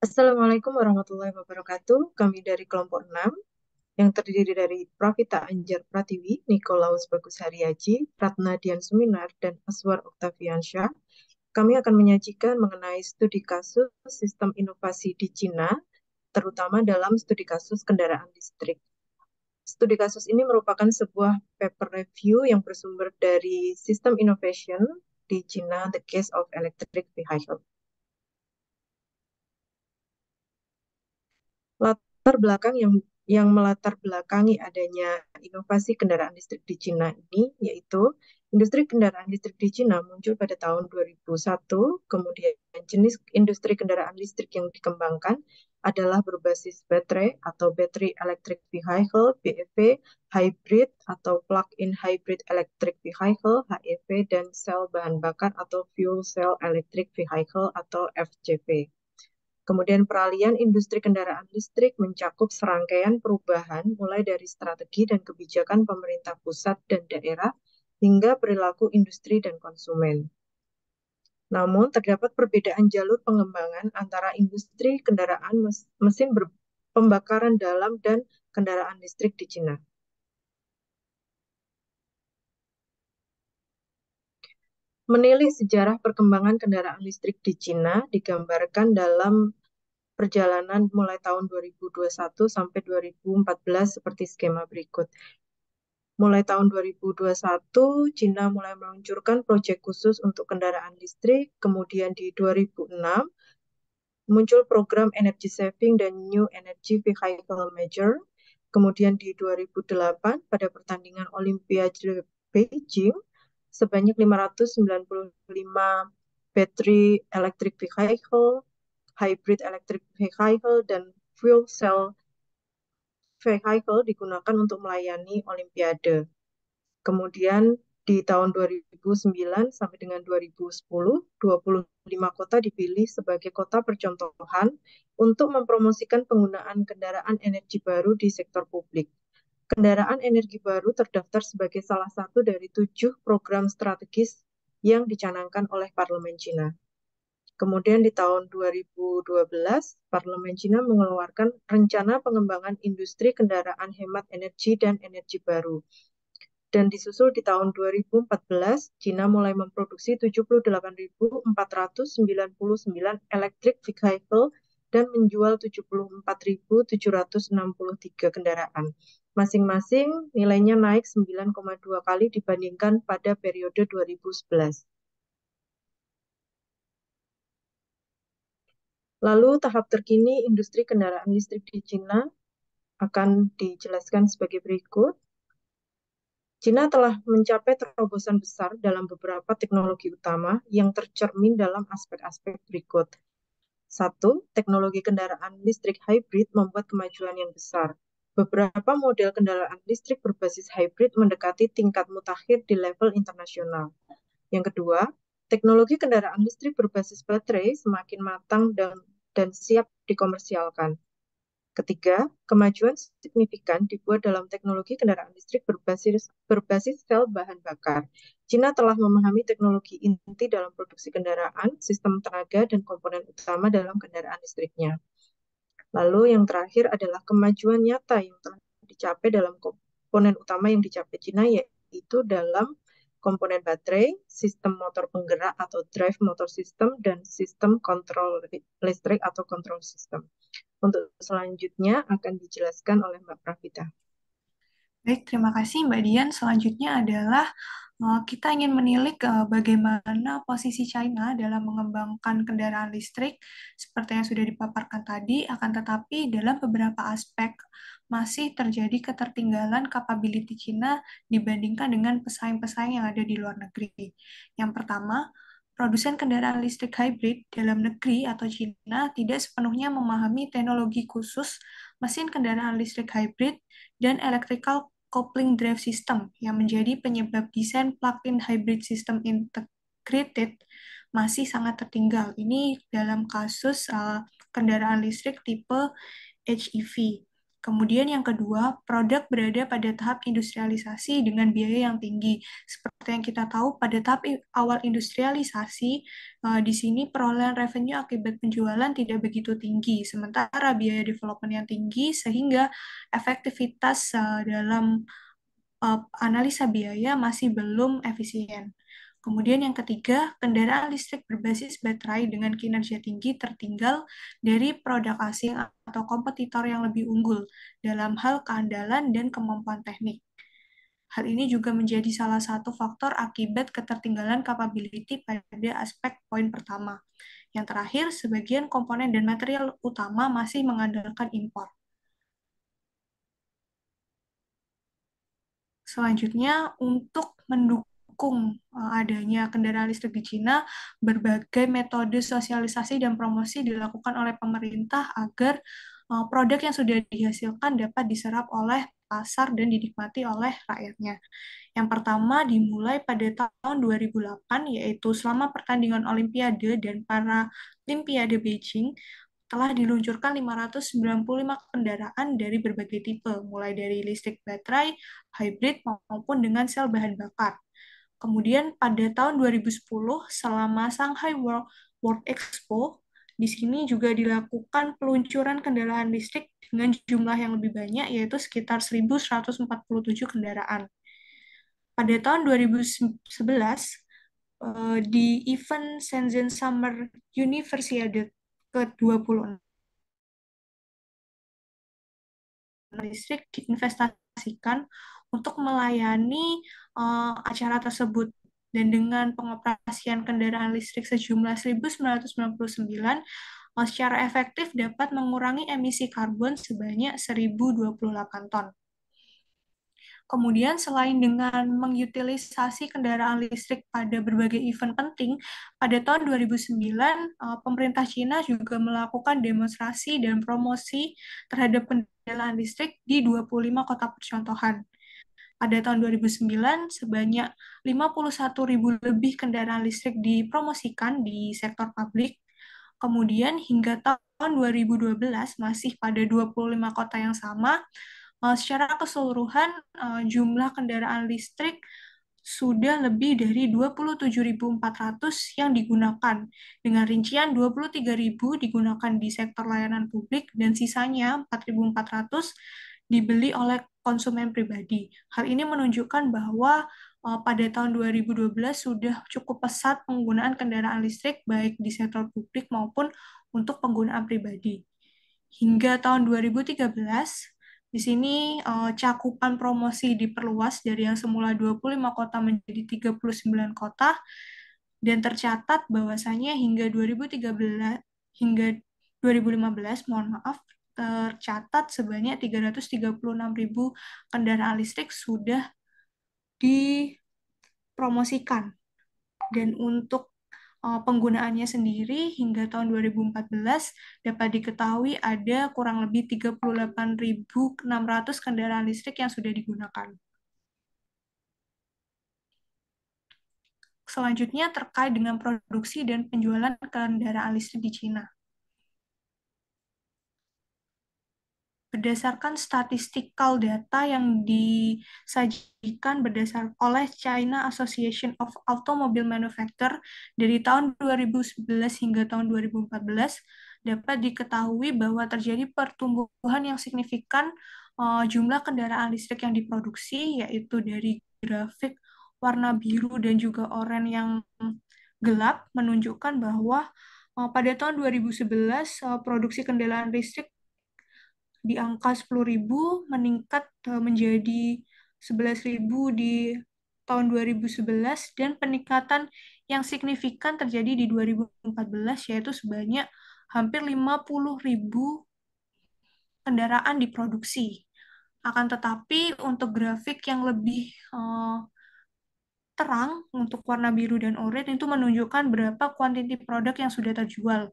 Assalamualaikum warahmatullahi wabarakatuh. Kami dari kelompok 6 yang terdiri dari Pravita Anjar Pratiwi, Nikolaus Bagus Haryaji, Ratna Dian Suminar, dan Aswar Oktaviansyah. Kami akan menyajikan mengenai studi kasus sistem inovasi di Cina, terutama dalam studi kasus kendaraan listrik. Studi kasus ini merupakan sebuah paper review yang bersumber dari sistem Innovation di China, The Case of Electric Vehicle. latar belakang yang yang melatar belakangi adanya inovasi kendaraan listrik di Cina ini yaitu industri kendaraan listrik di Cina muncul pada tahun 2001, kemudian jenis industri kendaraan listrik yang dikembangkan adalah berbasis baterai atau battery electric vehicle BEV, hybrid atau plug-in hybrid electric vehicle HEV dan sel bahan bakar atau fuel cell electric vehicle atau FCV. Kemudian peralihan industri kendaraan listrik mencakup serangkaian perubahan mulai dari strategi dan kebijakan pemerintah pusat dan daerah hingga perilaku industri dan konsumen. Namun, terdapat perbedaan jalur pengembangan antara industri kendaraan mesin pembakaran dalam dan kendaraan listrik di Cina. menilih sejarah perkembangan kendaraan listrik di Cina digambarkan dalam perjalanan mulai tahun 2021 sampai 2014 seperti skema berikut. Mulai tahun 2021, Cina mulai meluncurkan proyek khusus untuk kendaraan listrik, kemudian di 2006 muncul program Energy Saving dan New Energy Vehicle Measure. Kemudian di 2008 pada pertandingan Olimpiade Beijing sebanyak 595 battery electric vehicle, hybrid electric vehicle, dan fuel cell vehicle digunakan untuk melayani Olimpiade. Kemudian di tahun 2009 sampai dengan 2010, 25 kota dipilih sebagai kota percontohan untuk mempromosikan penggunaan kendaraan energi baru di sektor publik kendaraan energi baru terdaftar sebagai salah satu dari tujuh program strategis yang dicanangkan oleh Parlemen Cina. Kemudian di tahun 2012, Parlemen Cina mengeluarkan rencana pengembangan industri kendaraan hemat energi dan energi baru. Dan disusul di tahun 2014, Cina mulai memproduksi 78.499 electric vehicle dan menjual 74.763 kendaraan. Masing-masing nilainya naik 9,2 kali dibandingkan pada periode 2011. Lalu tahap terkini industri kendaraan listrik di Cina akan dijelaskan sebagai berikut. Cina telah mencapai terobosan besar dalam beberapa teknologi utama yang tercermin dalam aspek-aspek berikut. Satu, teknologi kendaraan listrik hybrid membuat kemajuan yang besar. Beberapa model kendaraan listrik berbasis hybrid mendekati tingkat mutakhir di level internasional. Yang kedua, teknologi kendaraan listrik berbasis baterai semakin matang dan, dan siap dikomersialkan. Ketiga, kemajuan signifikan dibuat dalam teknologi kendaraan listrik berbasis, berbasis sel bahan bakar. Cina telah memahami teknologi inti dalam produksi kendaraan, sistem tenaga, dan komponen utama dalam kendaraan listriknya. Lalu yang terakhir adalah kemajuan nyata yang telah dicapai dalam komponen utama yang dicapai Cina, yaitu dalam komponen baterai, sistem motor penggerak atau drive motor system, dan sistem kontrol listrik atau kontrol sistem untuk selanjutnya akan dijelaskan oleh Mbak Pravita. Baik, terima kasih Mbak Dian. Selanjutnya adalah eh, kita ingin menilik eh, bagaimana posisi China dalam mengembangkan kendaraan listrik seperti yang sudah dipaparkan tadi, akan tetapi dalam beberapa aspek masih terjadi ketertinggalan kapabiliti China dibandingkan dengan pesaing-pesaing yang ada di luar negeri. Yang pertama, produsen kendaraan listrik hybrid dalam negeri atau Cina tidak sepenuhnya memahami teknologi khusus mesin kendaraan listrik hybrid dan electrical coupling drive system yang menjadi penyebab desain plug-in hybrid system integrated masih sangat tertinggal. Ini dalam kasus uh, kendaraan listrik tipe HEV. Kemudian yang kedua, produk berada pada tahap industrialisasi dengan biaya yang tinggi. Seperti yang kita tahu, pada tahap awal industrialisasi, eh, di sini perolehan revenue akibat penjualan tidak begitu tinggi, sementara biaya development yang tinggi sehingga efektivitas eh, dalam eh, analisa biaya masih belum efisien. Kemudian yang ketiga, kendaraan listrik berbasis baterai dengan kinerja tinggi tertinggal dari produk asing atau kompetitor yang lebih unggul dalam hal keandalan dan kemampuan teknik. Hal ini juga menjadi salah satu faktor akibat ketertinggalan capability pada aspek poin pertama. Yang terakhir, sebagian komponen dan material utama masih mengandalkan impor. Selanjutnya, untuk mendukung mendukung eh, adanya kendaraan listrik di Cina, berbagai metode sosialisasi dan promosi dilakukan oleh pemerintah agar eh, produk yang sudah dihasilkan dapat diserap oleh pasar dan dinikmati oleh rakyatnya. Yang pertama dimulai pada tahun 2008 yaitu selama pertandingan Olimpiade dan para Olimpiade Beijing telah diluncurkan 595 kendaraan dari berbagai tipe, mulai dari listrik baterai, hybrid, maupun dengan sel bahan bakar. Kemudian pada tahun 2010 selama Shanghai World, World Expo, di sini juga dilakukan peluncuran kendaraan listrik dengan jumlah yang lebih banyak yaitu sekitar 1147 kendaraan. Pada tahun 2011 eh, di event Shenzhen Summer Universiade ke-26 listrik diinvestasikan untuk melayani uh, acara tersebut. Dan dengan pengoperasian kendaraan listrik sejumlah 1.999, uh, eh, secara efektif dapat mengurangi emisi karbon sebanyak 1.028 ton. Kemudian selain dengan mengutilisasi kendaraan listrik pada berbagai event penting, pada tahun 2009 eh, pemerintah Cina juga melakukan demonstrasi dan promosi terhadap kendaraan listrik di 25 kota percontohan pada tahun 2009 sebanyak 51 ribu lebih kendaraan listrik dipromosikan di sektor publik. Kemudian hingga tahun 2012 masih pada 25 kota yang sama, eh, secara keseluruhan eh, jumlah kendaraan listrik sudah lebih dari 27.400 yang digunakan. Dengan rincian 23.000 digunakan di sektor layanan publik dan sisanya 4.400 dibeli oleh konsumen pribadi. Hal ini menunjukkan bahwa eh, pada tahun 2012 sudah cukup pesat penggunaan kendaraan listrik baik di sektor publik maupun untuk penggunaan pribadi. Hingga tahun 2013, di sini eh, cakupan promosi diperluas dari yang semula 25 kota menjadi 39 kota dan tercatat bahwasanya hingga 2013 hingga 2015 mohon maaf tercatat sebanyak 336.000 kendaraan listrik sudah dipromosikan. Dan untuk eh, penggunaannya sendiri hingga tahun 2014 dapat diketahui ada kurang lebih 38.600 kendaraan listrik yang sudah digunakan. Selanjutnya terkait dengan produksi dan penjualan kendaraan listrik di Cina. berdasarkan statistical data yang disajikan berdasarkan oleh China Association of Automobile Manufacturer dari tahun 2011 hingga tahun 2014 dapat diketahui bahwa terjadi pertumbuhan yang signifikan eh, jumlah kendaraan listrik yang diproduksi yaitu dari grafik warna biru dan juga oranye yang gelap menunjukkan bahwa eh, pada tahun 2011 eh, produksi kendaraan listrik di angka 10.000 meningkat e, menjadi 11.000 di tahun 2011 dan peningkatan yang signifikan terjadi di 2014 yaitu sebanyak hampir 50.000 kendaraan diproduksi. Akan tetapi untuk grafik yang lebih uh, terang untuk warna biru dan oranye itu menunjukkan berapa kuantiti produk yang sudah terjual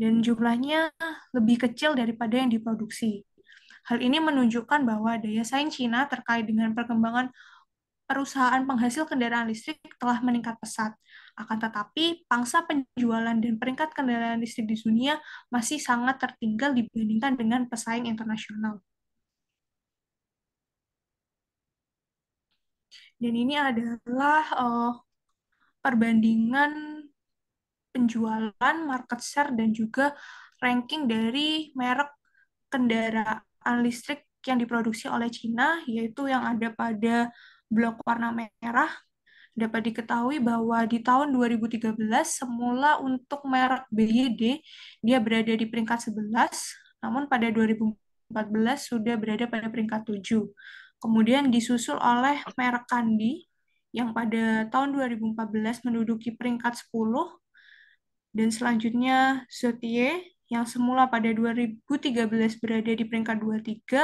dan jumlahnya lebih kecil daripada yang diproduksi. Hal ini menunjukkan bahwa daya saing Cina terkait dengan perkembangan perusahaan penghasil kendaraan listrik telah meningkat pesat. Akan tetapi, pangsa penjualan dan peringkat kendaraan listrik di dunia masih sangat tertinggal dibandingkan dengan pesaing internasional. Dan ini adalah uh, perbandingan penjualan, market share, dan juga ranking dari merek kendaraan listrik yang diproduksi oleh Cina, yaitu yang ada pada blok warna merah. Dapat diketahui bahwa di tahun 2013, semula untuk merek BYD, dia berada di peringkat 11, namun pada 2014 sudah berada pada peringkat 7. Kemudian disusul oleh merek Kandi, yang pada tahun 2014 menduduki peringkat 10, dan selanjutnya Zotie yang semula pada 2013 berada di peringkat 23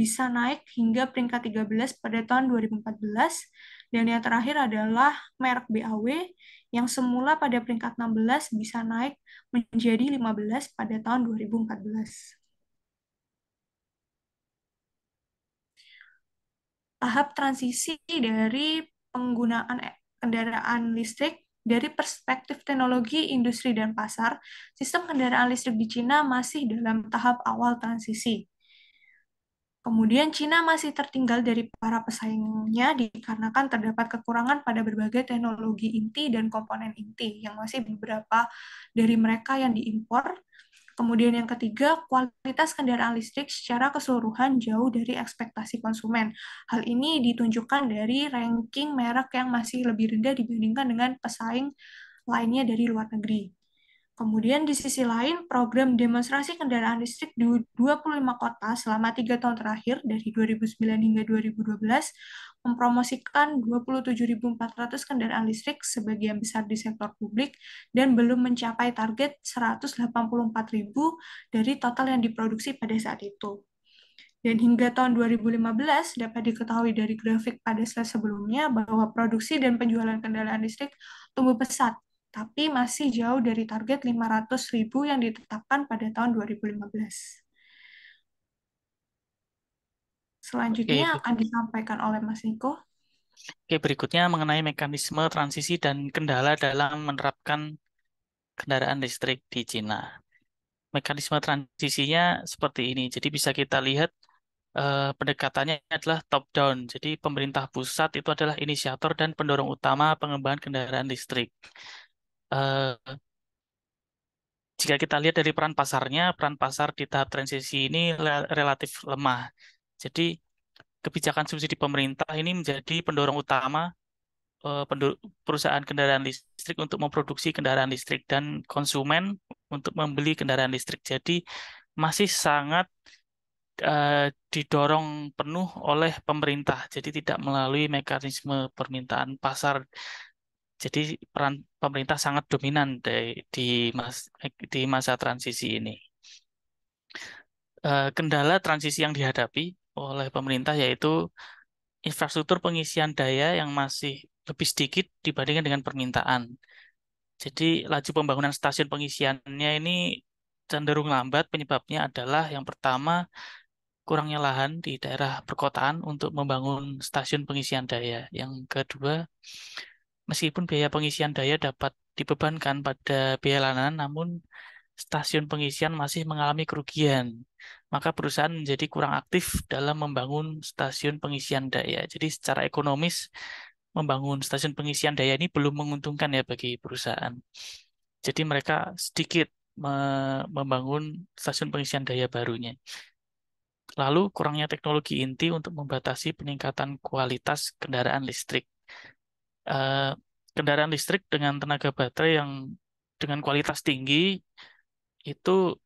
bisa naik hingga peringkat 13 pada tahun 2014 dan yang terakhir adalah merek BAW yang semula pada peringkat 16 bisa naik menjadi 15 pada tahun 2014. Tahap transisi dari penggunaan e, kendaraan listrik dari perspektif teknologi, industri, dan pasar, sistem kendaraan listrik di Cina masih dalam tahap awal transisi. Kemudian Cina masih tertinggal dari para pesaingnya dikarenakan terdapat kekurangan pada berbagai teknologi inti dan komponen inti yang masih beberapa dari mereka yang diimpor Kemudian yang ketiga, kualitas kendaraan listrik secara keseluruhan jauh dari ekspektasi konsumen. Hal ini ditunjukkan dari ranking merek yang masih lebih rendah dibandingkan dengan pesaing lainnya dari luar negeri. Kemudian di sisi lain, program demonstrasi kendaraan listrik di 25 kota selama tiga tahun terakhir dari 2009 hingga 2012 mempromosikan 27.400 kendaraan listrik sebagian besar di sektor publik dan belum mencapai target 184.000 dari total yang diproduksi pada saat itu. Dan hingga tahun 2015 dapat diketahui dari grafik pada slide sebelumnya bahwa produksi dan penjualan kendaraan listrik tumbuh pesat tapi masih jauh dari target 500 ribu yang ditetapkan pada tahun 2015. Selanjutnya Oke. akan disampaikan oleh Mas Niko. Oke, berikutnya mengenai mekanisme transisi dan kendala dalam menerapkan kendaraan listrik di Cina. Mekanisme transisinya seperti ini. Jadi bisa kita lihat eh, pendekatannya adalah top down. Jadi pemerintah pusat itu adalah inisiator dan pendorong utama pengembangan kendaraan listrik. Eh, jika kita lihat dari peran pasarnya, peran pasar di tahap transisi ini relatif lemah. Jadi kebijakan subsidi pemerintah ini menjadi pendorong utama eh, perusahaan kendaraan listrik untuk memproduksi kendaraan listrik dan konsumen untuk membeli kendaraan listrik. Jadi masih sangat eh, didorong penuh oleh pemerintah. Jadi tidak melalui mekanisme permintaan pasar jadi peran pemerintah sangat dominan di di mas, di masa transisi ini. Eh, kendala transisi yang dihadapi oleh pemerintah yaitu infrastruktur pengisian daya yang masih lebih sedikit dibandingkan dengan permintaan. Jadi laju pembangunan stasiun pengisiannya ini cenderung lambat penyebabnya adalah yang pertama kurangnya lahan di daerah perkotaan untuk membangun stasiun pengisian daya. Yang kedua, Meskipun biaya pengisian daya dapat dibebankan pada biaya layanan, namun stasiun pengisian masih mengalami kerugian. Maka perusahaan menjadi kurang aktif dalam membangun stasiun pengisian daya. Jadi secara ekonomis membangun stasiun pengisian daya ini belum menguntungkan ya bagi perusahaan. Jadi mereka sedikit membangun stasiun pengisian daya barunya. Lalu kurangnya teknologi inti untuk membatasi peningkatan kualitas kendaraan listrik. Eh, kendaraan listrik dengan tenaga baterai yang dengan kualitas tinggi itu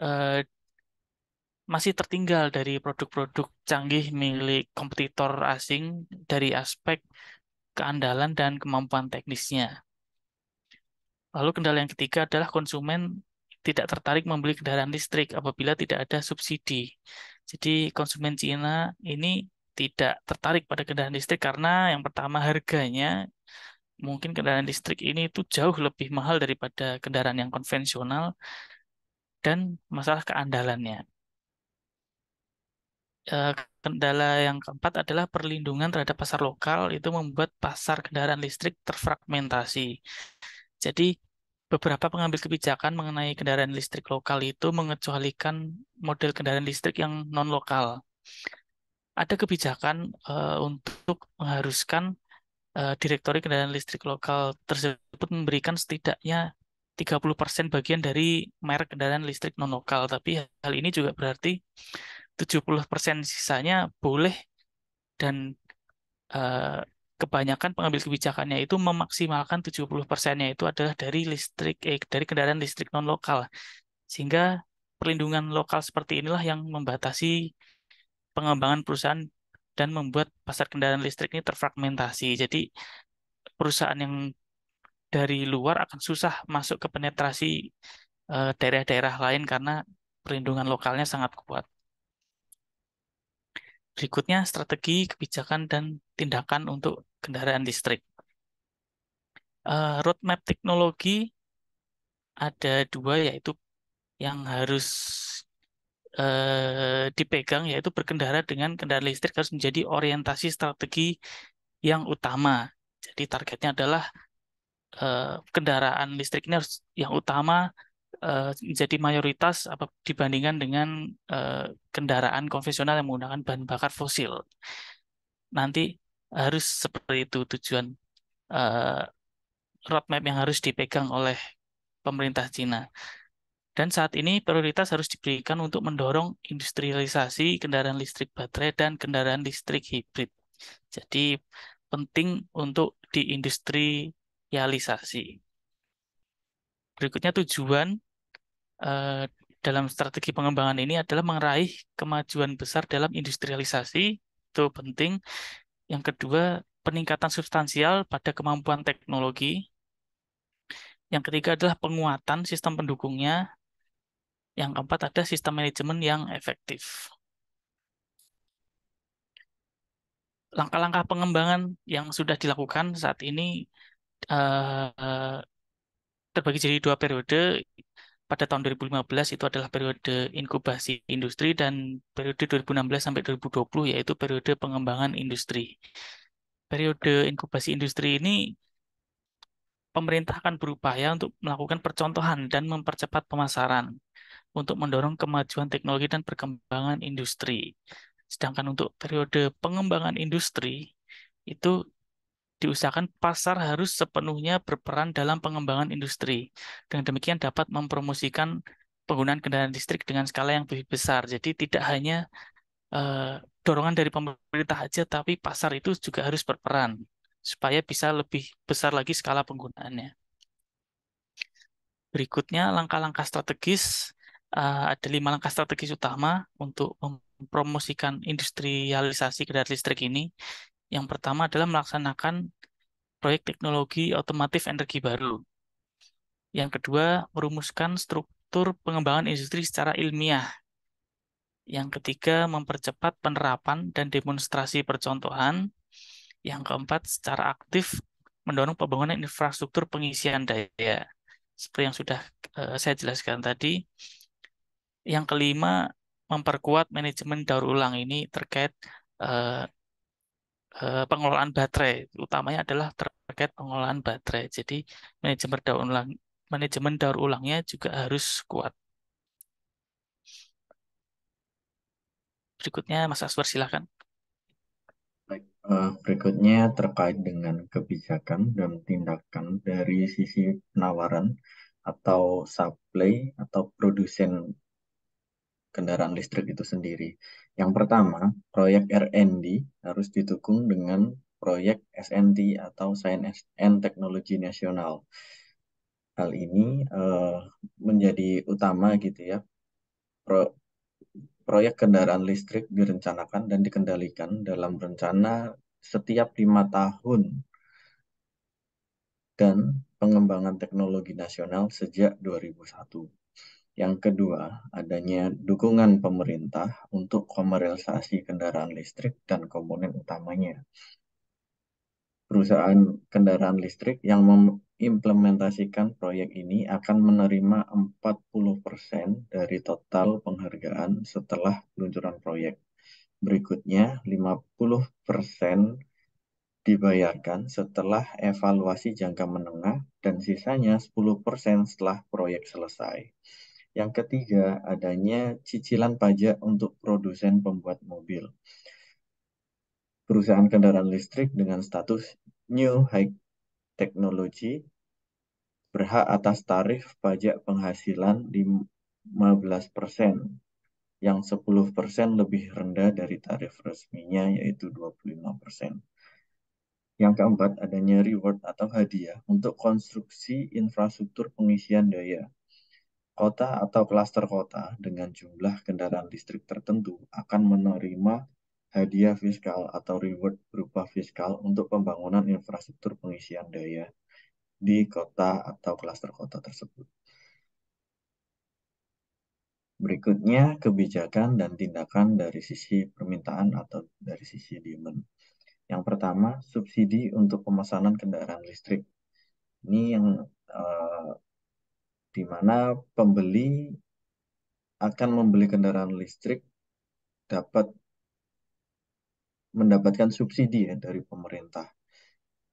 uh, masih tertinggal dari produk-produk canggih milik kompetitor asing dari aspek keandalan dan kemampuan teknisnya. Lalu kendala yang ketiga adalah konsumen tidak tertarik membeli kendaraan listrik apabila tidak ada subsidi. Jadi konsumen Cina ini tidak tertarik pada kendaraan listrik karena yang pertama harganya mungkin kendaraan listrik ini itu jauh lebih mahal daripada kendaraan yang konvensional dan masalah keandalannya. Eh, kendala yang keempat adalah perlindungan terhadap pasar lokal itu membuat pasar kendaraan listrik terfragmentasi. Jadi beberapa pengambil kebijakan mengenai kendaraan listrik lokal itu mengecualikan model kendaraan listrik yang non lokal ada kebijakan uh, untuk mengharuskan uh, Direktori Kendaraan Listrik Lokal tersebut memberikan setidaknya 30% bagian dari merek kendaraan listrik non lokal, tapi hal ini juga berarti 70% sisanya boleh dan uh, kebanyakan pengambil kebijakannya itu memaksimalkan 70 persennya itu adalah dari listrik eh, dari kendaraan listrik non lokal. Sehingga perlindungan lokal seperti inilah yang membatasi pengembangan perusahaan dan membuat pasar kendaraan listrik ini terfragmentasi. Jadi perusahaan yang dari luar akan susah masuk ke penetrasi eh, daerah-daerah lain karena perlindungan lokalnya sangat kuat. Berikutnya strategi, kebijakan, dan tindakan untuk kendaraan listrik. Eh, roadmap teknologi ada dua yaitu yang harus Eh, dipegang yaitu berkendara dengan kendaraan listrik harus menjadi orientasi strategi yang utama. Jadi targetnya adalah uh, kendaraan listrik ini harus yang utama uh, menjadi mayoritas apa dibandingkan dengan uh, kendaraan konvensional yang menggunakan bahan bakar fosil. Nanti harus seperti itu tujuan uh, roadmap yang harus dipegang oleh pemerintah Cina. Dan saat ini prioritas harus diberikan untuk mendorong industrialisasi kendaraan listrik baterai dan kendaraan listrik hibrid. Jadi penting untuk diindustrialisasi. Berikutnya tujuan eh, dalam strategi pengembangan ini adalah meraih kemajuan besar dalam industrialisasi, itu penting. Yang kedua, peningkatan substansial pada kemampuan teknologi. Yang ketiga adalah penguatan sistem pendukungnya, yang keempat ada sistem manajemen yang efektif. Langkah-langkah pengembangan yang sudah dilakukan saat ini eh, terbagi jadi dua periode. Pada tahun 2015 itu adalah periode inkubasi industri dan periode 2016 sampai 2020 yaitu periode pengembangan industri. Periode inkubasi industri ini pemerintah akan berupaya untuk melakukan percontohan dan mempercepat pemasaran untuk mendorong kemajuan teknologi dan perkembangan industri. Sedangkan untuk periode pengembangan industri itu diusahakan pasar harus sepenuhnya berperan dalam pengembangan industri. Dengan demikian dapat mempromosikan penggunaan kendaraan listrik dengan skala yang lebih besar. Jadi tidak hanya eh, dorongan dari pemerintah saja, tapi pasar itu juga harus berperan supaya bisa lebih besar lagi skala penggunaannya. Berikutnya langkah-langkah strategis uh, ada lima langkah strategis utama untuk mempromosikan industrialisasi kendaraan listrik ini. Yang pertama adalah melaksanakan proyek teknologi otomotif energi baru. Yang kedua, merumuskan struktur pengembangan industri secara ilmiah. Yang ketiga, mempercepat penerapan dan demonstrasi percontohan. Yang keempat, secara aktif mendorong pembangunan infrastruktur pengisian daya. Seperti yang sudah uh, saya jelaskan tadi, yang kelima memperkuat manajemen daur ulang ini terkait eh, eh, pengelolaan baterai utamanya adalah terkait pengelolaan baterai jadi manajemen daur ulang manajemen daur ulangnya juga harus kuat berikutnya Mas Aswar silahkan Baik, eh, berikutnya terkait dengan kebijakan dan tindakan dari sisi penawaran atau supply atau produsen kendaraan listrik itu sendiri. Yang pertama, proyek R&D harus didukung dengan proyek SNT atau Science and Technology Nasional. Hal ini uh, menjadi utama gitu ya. Pro proyek kendaraan listrik direncanakan dan dikendalikan dalam rencana setiap lima tahun dan pengembangan teknologi nasional sejak 2001. Yang kedua, adanya dukungan pemerintah untuk komersialisasi kendaraan listrik dan komponen utamanya. Perusahaan kendaraan listrik yang mengimplementasikan proyek ini akan menerima 40% dari total penghargaan setelah peluncuran proyek. Berikutnya, 50% dibayarkan setelah evaluasi jangka menengah dan sisanya 10% setelah proyek selesai. Yang ketiga, adanya cicilan pajak untuk produsen pembuat mobil. Perusahaan kendaraan listrik dengan status New High Technology berhak atas tarif pajak penghasilan 15% yang 10% lebih rendah dari tarif resminya yaitu 25%. Yang keempat, adanya reward atau hadiah untuk konstruksi infrastruktur pengisian daya Kota atau klaster kota dengan jumlah kendaraan listrik tertentu akan menerima hadiah fiskal atau reward berupa fiskal untuk pembangunan infrastruktur pengisian daya di kota atau klaster kota tersebut. Berikutnya kebijakan dan tindakan dari sisi permintaan atau dari sisi demand. Yang pertama, subsidi untuk pemesanan kendaraan listrik. Ini yang uh, di mana pembeli akan membeli kendaraan listrik dapat mendapatkan subsidi ya dari pemerintah.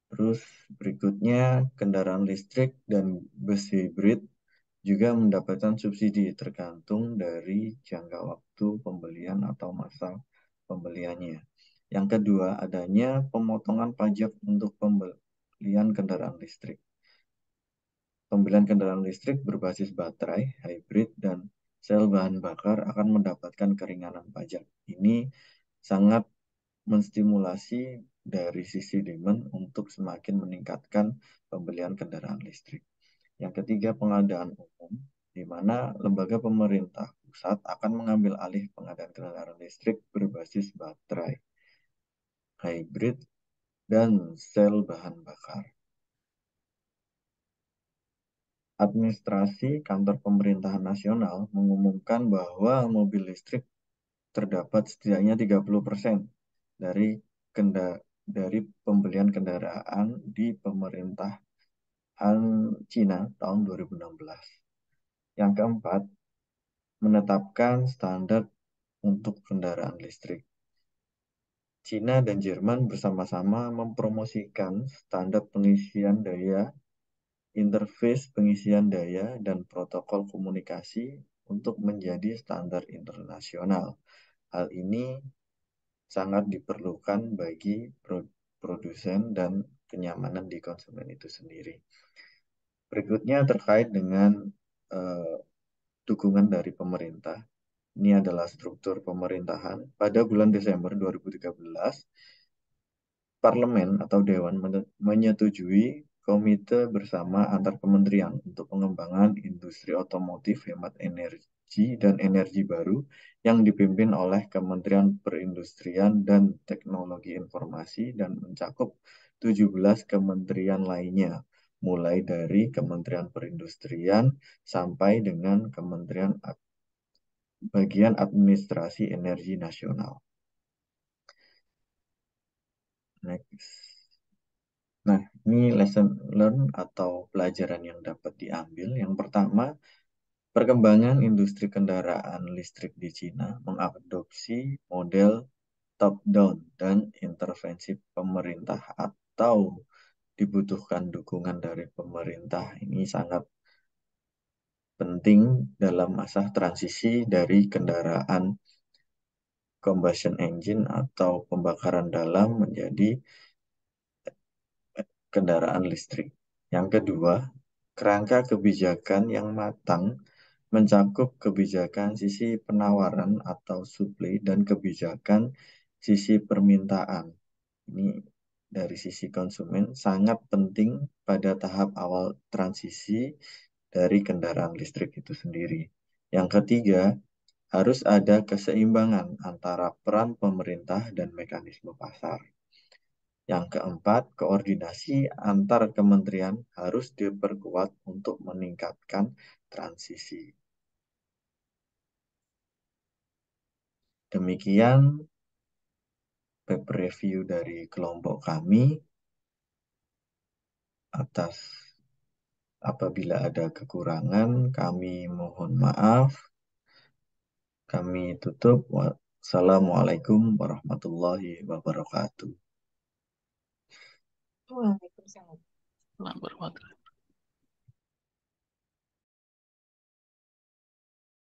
Terus berikutnya kendaraan listrik dan bus hybrid juga mendapatkan subsidi tergantung dari jangka waktu pembelian atau masa pembeliannya. Yang kedua adanya pemotongan pajak untuk pembelian kendaraan listrik. Pembelian kendaraan listrik berbasis baterai, hybrid, dan sel bahan bakar akan mendapatkan keringanan pajak. Ini sangat menstimulasi dari sisi demand untuk semakin meningkatkan pembelian kendaraan listrik. Yang ketiga, pengadaan umum, di mana lembaga pemerintah pusat akan mengambil alih pengadaan kendaraan listrik berbasis baterai, hybrid, dan sel bahan bakar administrasi kantor pemerintahan nasional mengumumkan bahwa mobil listrik terdapat setidaknya 30% dari kenda dari pembelian kendaraan di pemerintahan Cina tahun 2016. Yang keempat, menetapkan standar untuk kendaraan listrik. Cina dan Jerman bersama-sama mempromosikan standar pengisian daya interface pengisian daya dan protokol komunikasi untuk menjadi standar internasional. Hal ini sangat diperlukan bagi produsen dan kenyamanan di konsumen itu sendiri. Berikutnya terkait dengan eh, dukungan dari pemerintah. Ini adalah struktur pemerintahan. Pada bulan Desember 2013, Parlemen atau Dewan menyetujui Komite Bersama Antar Kementerian untuk Pengembangan Industri Otomotif Hemat Energi dan Energi Baru yang dipimpin oleh Kementerian Perindustrian dan Teknologi Informasi dan mencakup 17 kementerian lainnya, mulai dari Kementerian Perindustrian sampai dengan Kementerian Bagian Administrasi Energi Nasional. Next. Nah, ini lesson learn atau pelajaran yang dapat diambil. Yang pertama, perkembangan industri kendaraan listrik di Cina mengadopsi model top-down dan intervensi pemerintah atau dibutuhkan dukungan dari pemerintah. Ini sangat penting dalam masa transisi dari kendaraan combustion engine atau pembakaran dalam menjadi kendaraan listrik. Yang kedua, kerangka kebijakan yang matang mencakup kebijakan sisi penawaran atau suplai dan kebijakan sisi permintaan. Ini dari sisi konsumen sangat penting pada tahap awal transisi dari kendaraan listrik itu sendiri. Yang ketiga, harus ada keseimbangan antara peran pemerintah dan mekanisme pasar. Yang keempat, koordinasi antar kementerian harus diperkuat untuk meningkatkan transisi. Demikian paper review dari kelompok kami. Atas apabila ada kekurangan, kami mohon maaf. Kami tutup. Wassalamualaikum warahmatullahi wabarakatuh itu Waalaikumsalam. Waalaikumsalam.